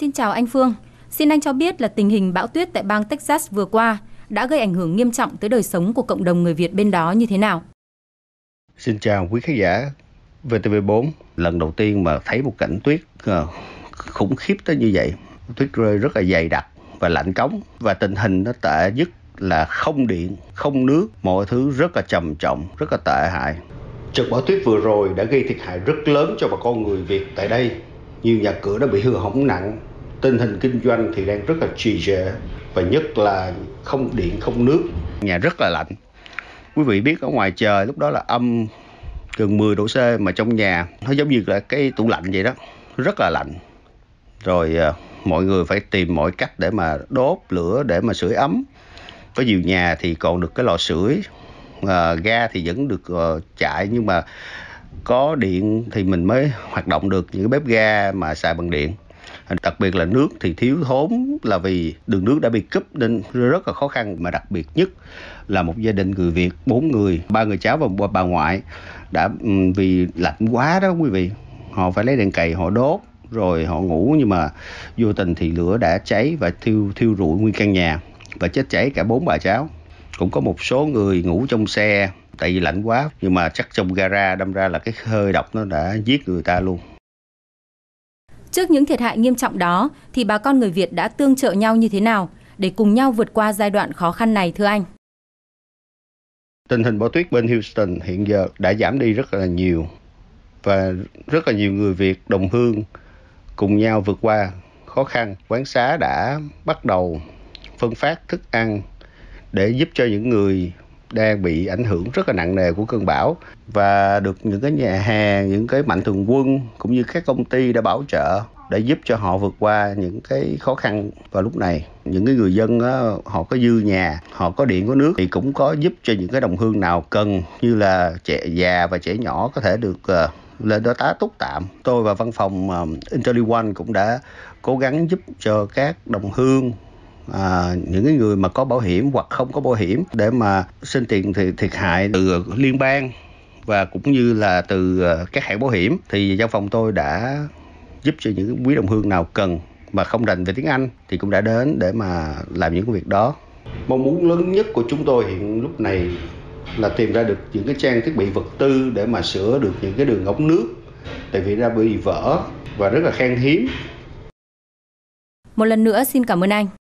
Xin chào anh Phương. Xin anh cho biết là tình hình bão tuyết tại bang Texas vừa qua đã gây ảnh hưởng nghiêm trọng tới đời sống của cộng đồng người Việt bên đó như thế nào? Xin chào quý khán giả VTV4. Lần đầu tiên mà thấy một cảnh tuyết ờ, khủng khiếp tới như vậy. Tuyết rơi rất là dày đặc và lạnh cống và tình hình nó tệ nhất là không điện, không nước, mọi thứ rất là trầm trọng, rất là tệ hại. Trận bão tuyết vừa rồi đã gây thiệt hại rất lớn cho bà con người Việt tại đây. Nhiều nhà cửa đã bị hư hỏng nặng, tình hình kinh doanh thì đang rất là trì trệ và nhất là không điện không nước nhà rất là lạnh quý vị biết ở ngoài trời lúc đó là âm gần 10 độ C mà trong nhà nó giống như là cái tủ lạnh vậy đó rất là lạnh rồi ờ, mọi người phải tìm mọi cách để mà đốt lửa để mà sưởi ấm có nhiều nhà thì còn được cái lò sưởi à, ga thì vẫn được uh, chạy nhưng mà có điện thì mình mới hoạt động được những cái bếp ga mà xài bằng điện đặc biệt là nước thì thiếu thốn là vì đường nước đã bị cúp nên rất là khó khăn mà đặc biệt nhất là một gia đình người Việt bốn người ba người cháu và bà ngoại đã ừ, vì lạnh quá đó quý vị họ phải lấy đèn cầy họ đốt rồi họ ngủ nhưng mà vô tình thì lửa đã cháy và thiêu thiêu rụi nguyên căn nhà và chết cháy cả bốn bà cháu cũng có một số người ngủ trong xe tại vì lạnh quá nhưng mà chắc trong gara đâm ra là cái hơi độc nó đã giết người ta luôn Trước những thiệt hại nghiêm trọng đó thì bà con người Việt đã tương trợ nhau như thế nào để cùng nhau vượt qua giai đoạn khó khăn này thưa anh? Tình hình bão tuyết bên Houston hiện giờ đã giảm đi rất là nhiều và rất là nhiều người Việt đồng hương cùng nhau vượt qua khó khăn. Quán xá đã bắt đầu phân phát thức ăn để giúp cho những người đang bị ảnh hưởng rất là nặng nề của cơn bão và được những cái nhà hàng, những cái mạnh thường quân cũng như các công ty đã bảo trợ để giúp cho họ vượt qua những cái khó khăn vào lúc này những cái người dân đó, họ có dư nhà họ có điện có nước thì cũng có giúp cho những cái đồng hương nào cần như là trẻ già và trẻ nhỏ có thể được uh, lên đó tá túc tạm tôi và văn phòng uh, ờ, Interly One cũng đã cố gắng giúp cho các đồng hương à, những cái người mà có bảo hiểm hoặc không có bảo hiểm để mà xin tiền thì thiệt hại từ liên bang và cũng như là từ ờ, các hãng bảo hiểm thì văn phòng tôi đã giúp cho những quý đồng hương nào cần mà không rành về tiếng Anh thì cũng đã đến để mà làm những việc đó. Mong muốn lớn nhất của chúng tôi hiện lúc này là tìm ra được những cái trang thiết bị vật tư để mà sửa được những cái đường ống nước tại vì đã bị vỡ và rất là khan hiếm. Một lần nữa xin cảm ơn anh.